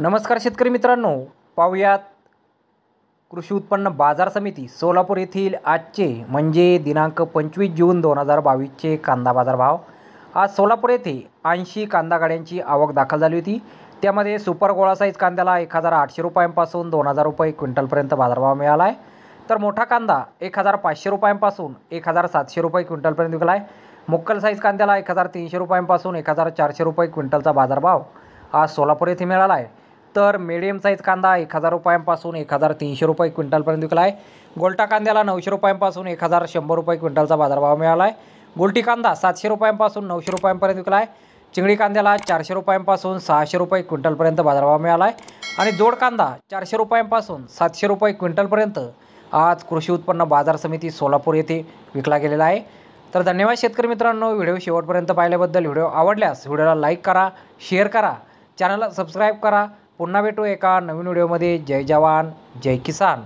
नमस्कार शेतकरी मित्रांनो पाहुयात कृषी उत्पन्न बाजार समिती सोलापूर येथील आजचे म्हणजे दिनांक पंचवीस जून दोन हजार बावीसचे कांदा बाजार भाव आज सोलापूर येथे ऐंशी कांदा गाड्यांची आवक दाखल झाली होती त्यामध्ये सुपर गोळा साईज कांद्याला एक हजार आठशे रुपयांपासून दोन हजार रुपये क्विंटलपर्यंत बाजारभाव मिळाला आहे तर मोठा कांदा एक हजार पाचशे रुपयांपासून एक हजार सातशे रुपये क्विंटलपर्यंत विकला आहे मुक्कल साईज कांद्याला एक हजार तीनशे रुपयांपासून एक हजार चारशे रुपये क्विंटलचा बाजारभाव आज सोलापूर येथे मिळाला आहे तर मिडियम साईज कांदा एक हजार रुपयांपासून एक हजार तीनशे रुपये क्विंटलपर्यंत विकला आहे गोलटा कांद्याला नऊशे रुपयांपासून एक हजार शंभर रुपये क्विंटलचा बाजारभाव मिळाला आहे गोलटी कांदा सातशे रुपयांपासून नऊशे रुपयांपर्यंत विकला आहे चिंगडी कांद्याला चारशे रुपयांपासून सहाशे रुपये क्विंटलपर्यंत बाजारभाव मिळाला आहे आणि जोड कांदा चारशे रुपयांपासून सातशे रुपये क्विंटलपर्यंत आज कृषी उत्पन्न बाजार समिती सोलापूर येथे विकला गेलेला आहे तर धन्यवाद शेतकरी मित्रांनो व्हिडिओ शेवटपर्यंत पाहिल्याबद्दल व्हिडिओ आवडल्यास व्हिडिओला लाईक करा शेअर करा चॅनलला सबस्क्राईब करा पुन्हा भेटू एका नवीन व्हिडिओमध्ये जय जवान जय किसान